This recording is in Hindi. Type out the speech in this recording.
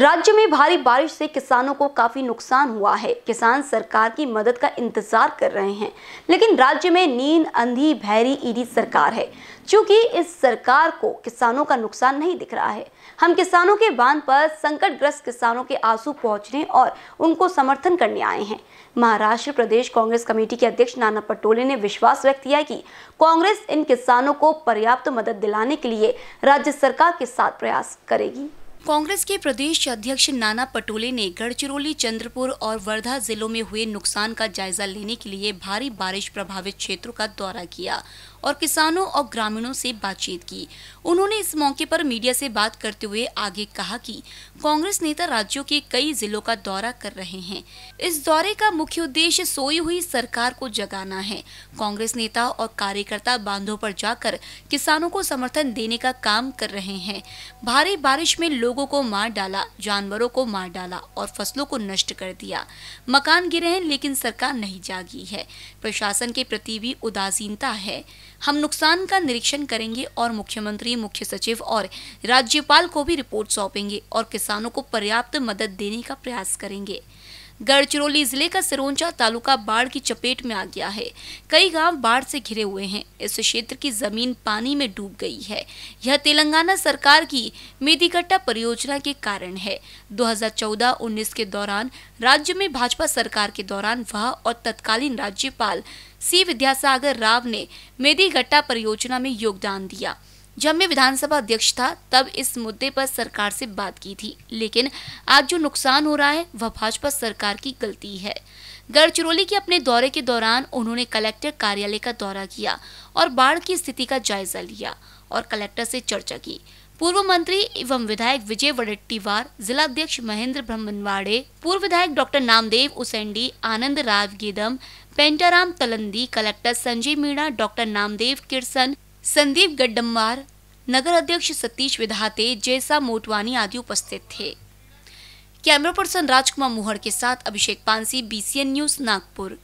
राज्य में भारी बारिश से किसानों को काफी नुकसान हुआ है किसान सरकार की मदद का इंतजार कर रहे हैं लेकिन राज्य में नींद अंधी भैरी ईडी सरकार है क्योंकि इस सरकार को किसानों का नुकसान नहीं दिख रहा है हम किसानों के बांध पर संकटग्रस्त किसानों के आंसू पहुंचने और उनको समर्थन करने आए हैं महाराष्ट्र प्रदेश कांग्रेस कमेटी के अध्यक्ष नाना पटोले ने विश्वास व्यक्त किया कि कांग्रेस इन किसानों को पर्याप्त मदद दिलाने के लिए राज्य सरकार के साथ प्रयास करेगी कांग्रेस के प्रदेश अध्यक्ष नाना पटोले ने गढ़चिरौली चंद्रपुर और वर्धा जिलों में हुए नुकसान का जायजा लेने के लिए भारी बारिश प्रभावित क्षेत्रों का दौरा किया और किसानों और ग्रामीणों से बातचीत की उन्होंने इस मौके पर मीडिया से बात करते हुए आगे कहा कि कांग्रेस नेता राज्यों के कई जिलों का दौरा कर रहे हैं इस दौरे का मुख्य उद्देश्य सोई हुई सरकार को जगाना है कांग्रेस नेता और कार्यकर्ता बांधों पर जाकर किसानों को समर्थन देने का काम कर रहे हैं भारी बारिश में लोगों को मार डाला जानवरों को मार डाला और फसलों को नष्ट कर दिया मकान गिरे हैं लेकिन सरकार नहीं जागी है प्रशासन के प्रति भी उदासीनता है हम नुकसान का निरीक्षण करेंगे और मुख्यमंत्री मुख्य सचिव और राज्यपाल को भी रिपोर्ट सौंपेंगे और किसानों को पर्याप्त मदद देने का प्रयास करेंगे गढ़चिरौली जिले का सिरोंचा तालुका बाढ़ की चपेट में आ गया है कई गांव बाढ़ से घिरे हुए हैं इस क्षेत्र की जमीन पानी में डूब गई है यह तेलंगाना सरकार की मेदिकट्टा परियोजना के कारण है 2014-19 के दौरान राज्य में भाजपा सरकार के दौरान वह और तत्कालीन राज्यपाल सी विद्यासागर राव ने मेदिगट्टा परियोजना में योगदान दिया जब मैं विधानसभा अध्यक्ष था तब इस मुद्दे पर सरकार से बात की थी लेकिन आज जो नुकसान हो रहा है वह भाजपा सरकार की गलती है गढ़चिरौली के अपने दौरे के दौरान उन्होंने कलेक्टर कार्यालय का दौरा किया और बाढ़ की स्थिति का जायजा लिया और कलेक्टर से चर्चा की पूर्व मंत्री एवं विधायक विजय वडट्टीवार अध्यक्ष महेंद्र ब्रह्मनवाड़े पूर्व विधायक doctor Namdev Usendi Anand Rao Gedam Pentaram Talandi collector Sanjay Meena doctor Namdev Kirsan Sandeep Gaddamwar नगर अध्यक्ष सतीश विधाते जैसा मोटवानी आदि उपस्थित थे कैमरा पर्सन राजकुमार मोहर के साथ अभिषेक पांसी बीसीएन न्यूज नागपुर